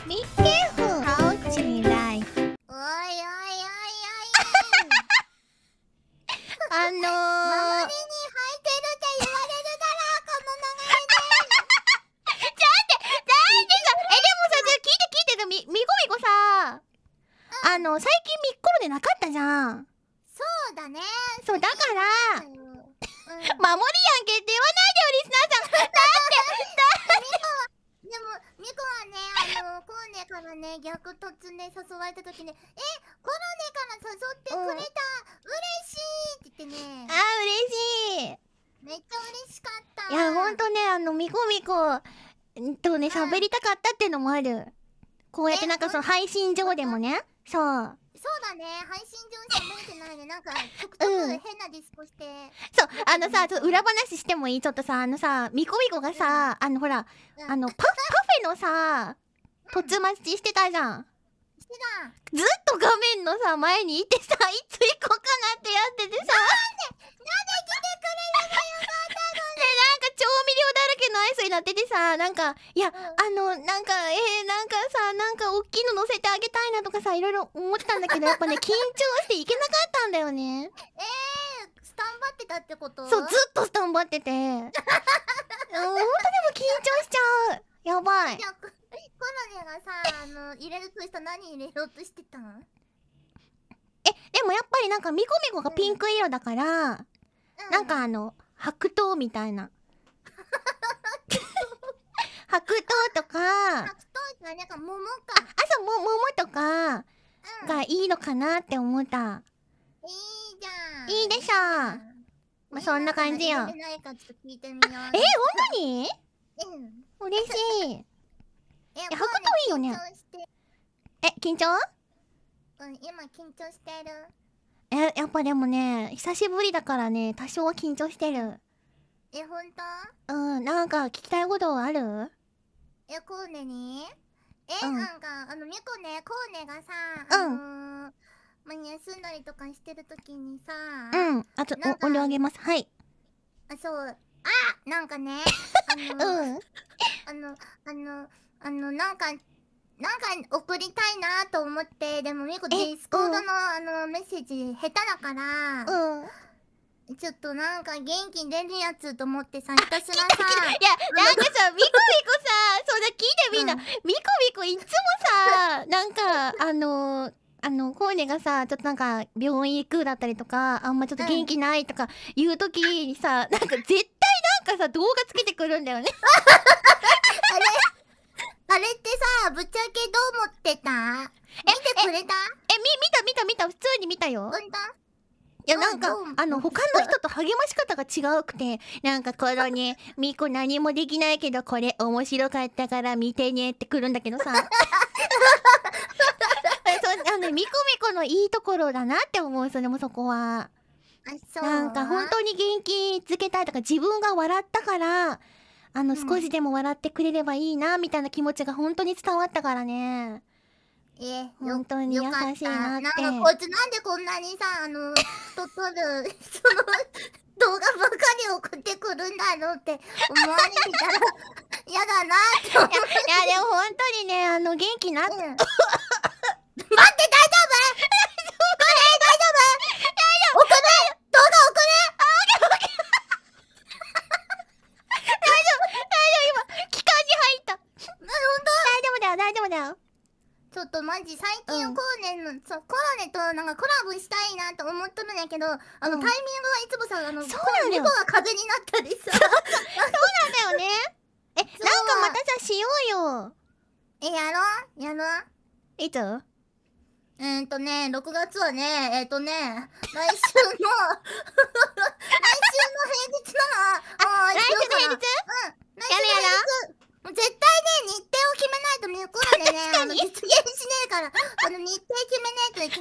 おおあの守りに入ってるって言われるなら、この流れで。てえ、でもさ、じゃ聞いて聞いてみ、みごみごさ、あの、最近みっころでなかったじゃん。そうだね。そう、だから、守りやんけって言わった時ね「えコロネから誘ってくれた、うん、嬉しい!」って言ってねあ嬉しいめっちゃ嬉しかったいやほんとねあのみこみことね喋りたかったっていうのもあるこうやってなんかその配信上でもねそうそうだね配信上しか見てないで、ね、なんかちょくち変なディスコして、そうあのさちょっと裏話してもいいちょっとさあのさみこみこがさ、うん、あのほら、うん、あのパパフェのさつ待ちしてたじゃんずっと画面のさ、前にいてさ、いつ行こうかなってやっててさ。なんで、なんで来てくれればよかったのに。で、なんか調味料だらけのアイスになっててさ、なんか、いや、あの、なんか、えー、なんかさ、なんかおっきいの乗せてあげたいなとかさ、いろいろ思ってたんだけど、やっぱね、緊張していけなかったんだよね。えー、スタンバってたってことそう、ずっとスタンバってて。本 当でも緊張しちゃう。やばい。がさあの入れるとしたら何入れようとしてたんえでもやっぱりなんかみこみこがピンク色だから、うん、なんかあの白桃みたいな 白桃とか白桃とてなんか桃かあそう桃とかがいいのかなって思った、うん、いいじゃんいいでしょ、うん、まあそんな感じよえ本当に、うん、嬉しいえ、服可愛いよね。え、緊張うん、今緊張してる。え、やっぱでもね、久しぶりだからね、多少は緊張してる。え、ほんとうん、なんか聞きたいことあるえ、コーネにえ、うん、なんか、あの、ミコね、コーネがさ、あのー、うん。まあ、休んだりとかしてるときにさ、うん、あと、お、音あげます。はい。あ、そう。あなんかね、あのー、うん。あの、あの、あのなんかなんか送りたいなと思ってでもみこディスコードの、うん、あのメッセージ下手だから、うん、ちょっとなんか元気出るやつと思ってさひたすらさ いやなんかさみこみこさそうだ聞いてみんな、うん、みこみこいつもさなんかあのーあの、コーネがさ、ちょっとなんか、病院行くだったりとか、あんまちょっと元気ないとか、言うときにさ、うん、なんか絶対なんかさ、動画つけてくるんだよね。本当いやなんか、あの、他の人と励まし方が違うくて、なんかこのね、みこ何もできないけど、これ面白かったから見てねってくるんだけどさ。あの、みこみこのいいところだなって思う、それもそこは。なんか本当に元気づけたいとか、自分が笑ったから、あの、少しでも笑ってくれればいいな、みたいな気持ちが本当に伝わったからね。え本当に優しいなってなんかこいつなんでこんなにさあの太っとる その動画ばかり送ってくるんだろうって思われてたら嫌だなって思っていやでも本当にねあの元気なって、うんちょっとマジ最近コーネの、うん、コロネとなんかコラボしたいなと思っとるんやけど、あの、うん、タイミングはいつもさあのそうなんだよ猫が風になったりさそうなんだよね えなんかまたじゃあしようよえやろうやろういつえっ、とね6月はねえっ、ー、とね来週の 来週の平日なのあ来週の平日うん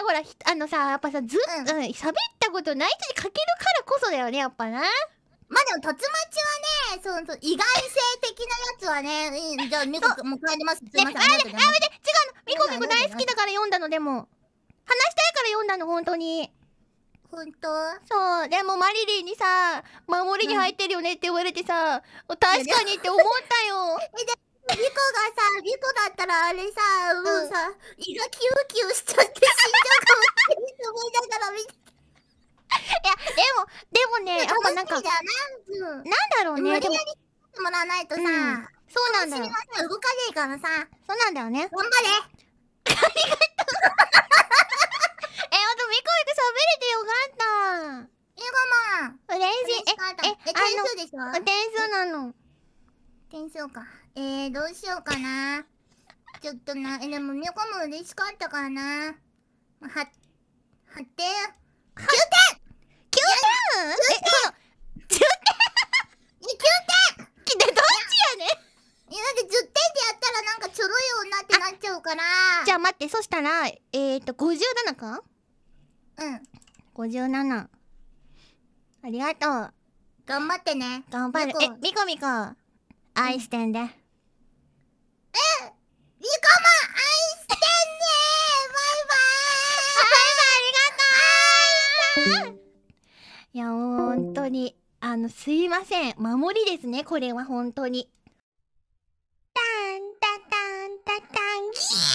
のほらあのさやっぱさずっと、うん、喋ったことない人にかけるからこそだよねやっぱなまあでも、とつまちはね、その、意外性的なやつはね、じゃあ、みこ、もう帰ります。すいません。あれ、あれ、違うの。みこみこ大好きだから読んだの、でも。話したいから読んだの、本当に。本当そう。でも、マリリンにさ、守りに入ってるよねって言われてさ、確かにって思ったよ。リコがさ、リコだったらあれさ、もうさ、胃がキューキューしちゃって死んじゃうかもって思いながら見て。いや、でも、でもね、やっぱなんか、うなんだろうね。無理やりもらわないとさ、うん、そうなんだよ。動かねえからさ。そうなんだよね。頑張れありがとうえ、あと、ミコイク喋れてよかった。ミコマン。嬉しい。え、え、点数でしょ点数なの。転送か。えー、どうしようかな。ちょっとな、え、でも、みょこも嬉しかったからな。は、はって。9点 !9 点 !9 点点 !9 点 !9 点きで、どっちやねいや、だって10点でやったらなんかちょろい女ってなっちゃうから。じゃあ待って、そしたら、えーと、57かうん。57。ありがとう。頑張ってね。頑張る。え、みこみこ。愛してんで。えニコも愛してんねバイバイバイバイありがとういや、本当に、あの、すいません。守りですね、これは本当に。タンタタンタタンギー